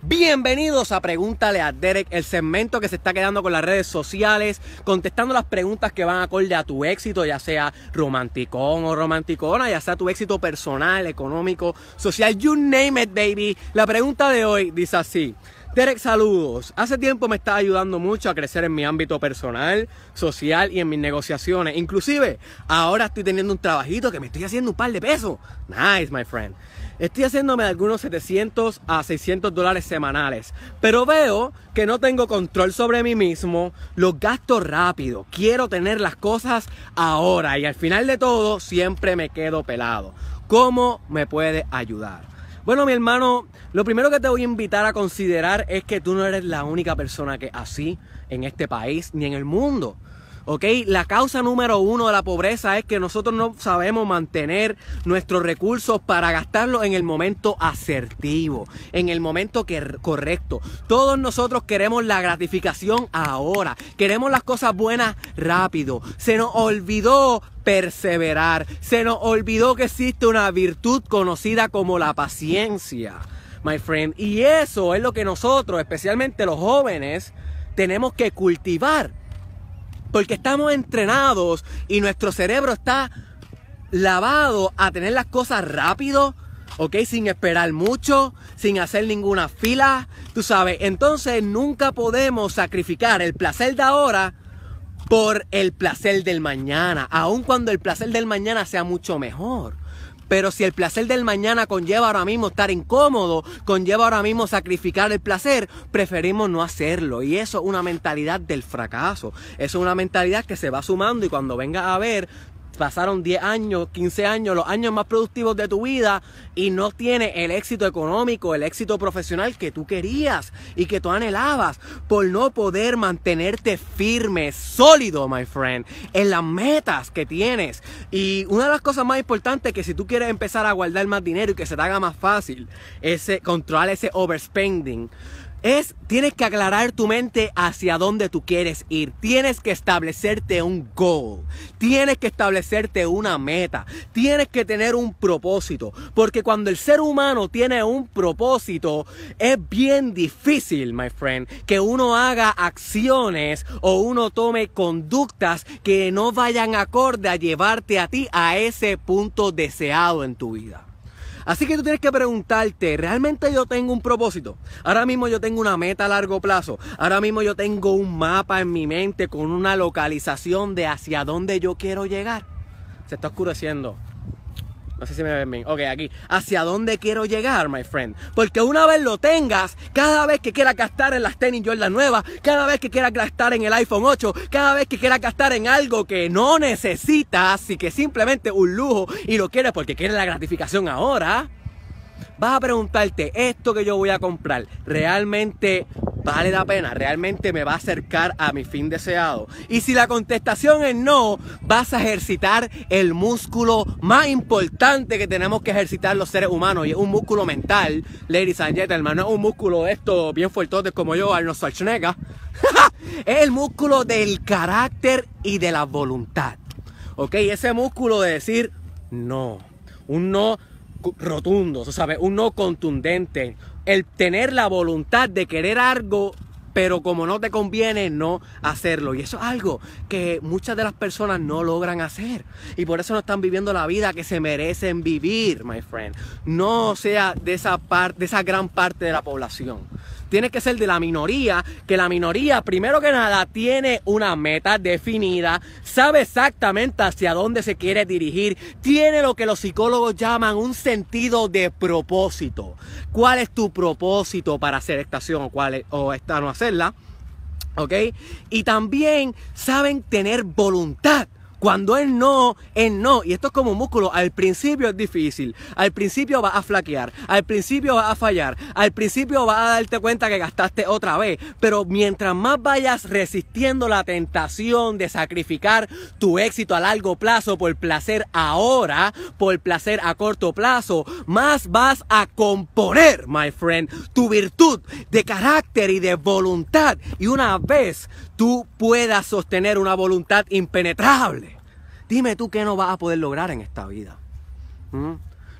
Bienvenidos a Pregúntale a Derek, el segmento que se está quedando con las redes sociales, contestando las preguntas que van acorde a tu éxito, ya sea romanticón o romanticona, ya sea tu éxito personal, económico, social, you name it, baby. La pregunta de hoy dice así: Derek, saludos. Hace tiempo me está ayudando mucho a crecer en mi ámbito personal, social y en mis negociaciones. Inclusive, ahora estoy teniendo un trabajito que me estoy haciendo un par de pesos. Nice, my friend. Estoy haciéndome algunos 700 a 600 dólares semanales, pero veo que no tengo control sobre mí mismo, lo gasto rápido, quiero tener las cosas ahora y al final de todo siempre me quedo pelado. ¿Cómo me puede ayudar? Bueno, mi hermano, lo primero que te voy a invitar a considerar es que tú no eres la única persona que así en este país ni en el mundo. La causa número uno de la pobreza es que nosotros no sabemos mantener nuestros recursos para gastarlos en el momento asertivo, en el momento correcto. Todos nosotros queremos la gratificación ahora, queremos las cosas buenas rápido. Se nos olvidó perseverar, se nos olvidó que existe una virtud conocida como la paciencia. My friend, y eso es lo que nosotros, especialmente los jóvenes, tenemos que cultivar porque estamos entrenados y nuestro cerebro está lavado a tener las cosas rápido, ¿ok? Sin esperar mucho, sin hacer ninguna fila, tú sabes. Entonces nunca podemos sacrificar el placer de ahora por el placer del mañana, aun cuando el placer del mañana sea mucho mejor. Pero si el placer del mañana conlleva ahora mismo estar incómodo, conlleva ahora mismo sacrificar el placer, preferimos no hacerlo. Y eso es una mentalidad del fracaso. Eso es una mentalidad que se va sumando y cuando venga a ver, pasaron 10 años, 15 años, los años más productivos de tu vida y no tienes el éxito económico, el éxito profesional que tú querías y que tú anhelabas por no poder mantenerte firme, sólido, my friend, en las metas que tienes. Y una de las cosas más importantes que si tú quieres empezar a guardar más dinero y que se te haga más fácil, ese controlar ese overspending es tienes que aclarar tu mente hacia dónde tú quieres ir. Tienes que establecerte un goal. Tienes que establecerte una meta. Tienes que tener un propósito. Porque cuando el ser humano tiene un propósito, es bien difícil, my friend, que uno haga acciones o uno tome conductas que no vayan acorde a llevarte a ti a ese punto deseado en tu vida. Así que tú tienes que preguntarte, ¿realmente yo tengo un propósito? Ahora mismo yo tengo una meta a largo plazo. Ahora mismo yo tengo un mapa en mi mente con una localización de hacia dónde yo quiero llegar. Se está oscureciendo. No sé si me ven bien. Ok, aquí. ¿Hacia dónde quiero llegar, my friend? Porque una vez lo tengas, cada vez que quiera gastar en las tenis Jordan nuevas, cada vez que quiera gastar en el iPhone 8, cada vez que quiera gastar en algo que no necesitas y que simplemente un lujo y lo quieres porque quieres la gratificación ahora, vas a preguntarte, ¿esto que yo voy a comprar realmente ¿Vale la pena? ¿Realmente me va a acercar a mi fin deseado? Y si la contestación es no, vas a ejercitar el músculo más importante que tenemos que ejercitar los seres humanos. Y es un músculo mental, ladies and gentlemen. No es un músculo esto bien fuerte como yo, Arnold Schwarzenegger. es el músculo del carácter y de la voluntad. ¿Ok? Ese músculo de decir no. Un no rotundo, ¿sabes? Un no contundente el tener la voluntad de querer algo, pero como no te conviene, no hacerlo. Y eso es algo que muchas de las personas no logran hacer. Y por eso no están viviendo la vida que se merecen vivir, my friend. No sea de esa, parte, de esa gran parte de la población tiene que ser de la minoría, que la minoría primero que nada tiene una meta definida, sabe exactamente hacia dónde se quiere dirigir, tiene lo que los psicólogos llaman un sentido de propósito. ¿Cuál es tu propósito para hacer esta acción o, cuál es, o esta no hacerla? ¿Ok? Y también saben tener voluntad cuando es no, es no. Y esto es como un músculo. Al principio es difícil. Al principio vas a flaquear. Al principio vas a fallar. Al principio vas a darte cuenta que gastaste otra vez. Pero mientras más vayas resistiendo la tentación de sacrificar tu éxito a largo plazo por placer ahora, por placer a corto plazo, más vas a componer, my friend, tu virtud de carácter y de voluntad. Y una vez tú puedas sostener una voluntad impenetrable. Dime tú qué no vas a poder lograr en esta vida. ¿Mm?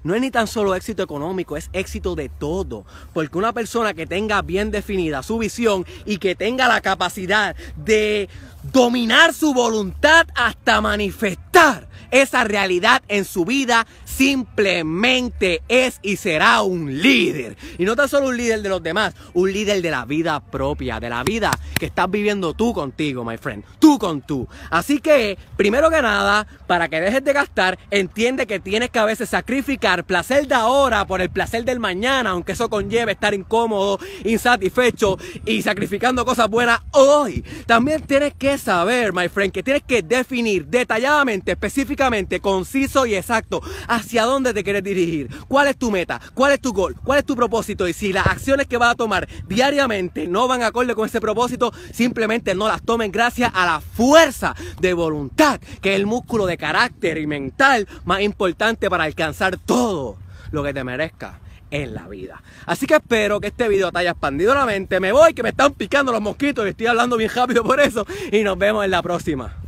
No es ni tan solo éxito económico, es éxito de todo. Porque una persona que tenga bien definida su visión y que tenga la capacidad de dominar su voluntad hasta manifestar esa realidad en su vida, simplemente es y será un líder. Y no tan solo un líder de los demás, un líder de la vida propia, de la vida que estás viviendo tú contigo, my friend, tú con tú. Así que, primero que nada, para que dejes de gastar, entiende que tienes que a veces sacrificar placer de ahora por el placer del mañana, aunque eso conlleve estar incómodo, insatisfecho y sacrificando cosas buenas hoy. También tienes que saber, my friend, que tienes que definir detalladamente, específicamente, conciso y exacto hacia dónde te quieres dirigir, cuál es tu meta, cuál es tu gol, cuál es tu propósito y si las acciones que vas a tomar diariamente no van acorde con ese propósito, simplemente no las tomen gracias a la fuerza de voluntad, que es el músculo de carácter y mental más importante para alcanzar todo lo que te merezca en la vida. Así que espero que este video te haya expandido la mente. Me voy, que me están picando los mosquitos y estoy hablando bien rápido por eso. Y nos vemos en la próxima.